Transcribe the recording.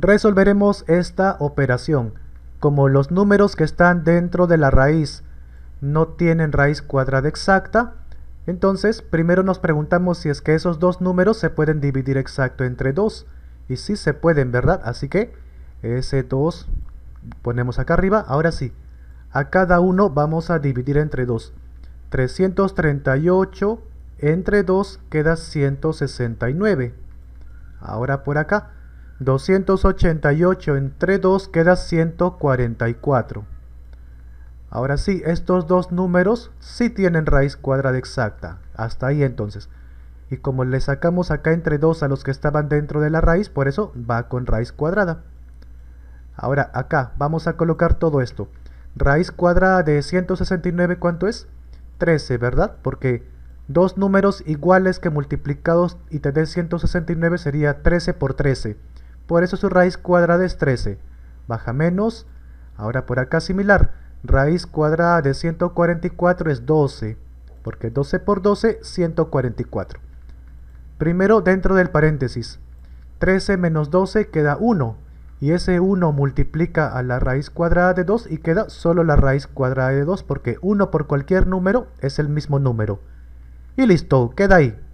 Resolveremos esta operación. Como los números que están dentro de la raíz no tienen raíz cuadrada exacta, entonces primero nos preguntamos si es que esos dos números se pueden dividir exacto entre 2. Y sí se pueden, ¿verdad? Así que ese 2 ponemos acá arriba. Ahora sí, a cada uno vamos a dividir entre 2. 338 entre 2 queda 169. Ahora por acá 288 entre 2 queda 144. Ahora sí, estos dos números sí tienen raíz cuadrada exacta. Hasta ahí entonces. Y como le sacamos acá entre 2 a los que estaban dentro de la raíz, por eso va con raíz cuadrada. Ahora acá vamos a colocar todo esto. Raíz cuadrada de 169, ¿cuánto es? 13, ¿verdad? Porque dos números iguales que multiplicados y te dé 169 sería 13 por 13. Por eso su raíz cuadrada es 13. Baja menos. Ahora por acá similar. Raíz cuadrada de 144 es 12. Porque 12 por 12, 144. Primero dentro del paréntesis. 13 menos 12 queda 1. Y ese 1 multiplica a la raíz cuadrada de 2 y queda solo la raíz cuadrada de 2 porque 1 por cualquier número es el mismo número. Y listo, queda ahí.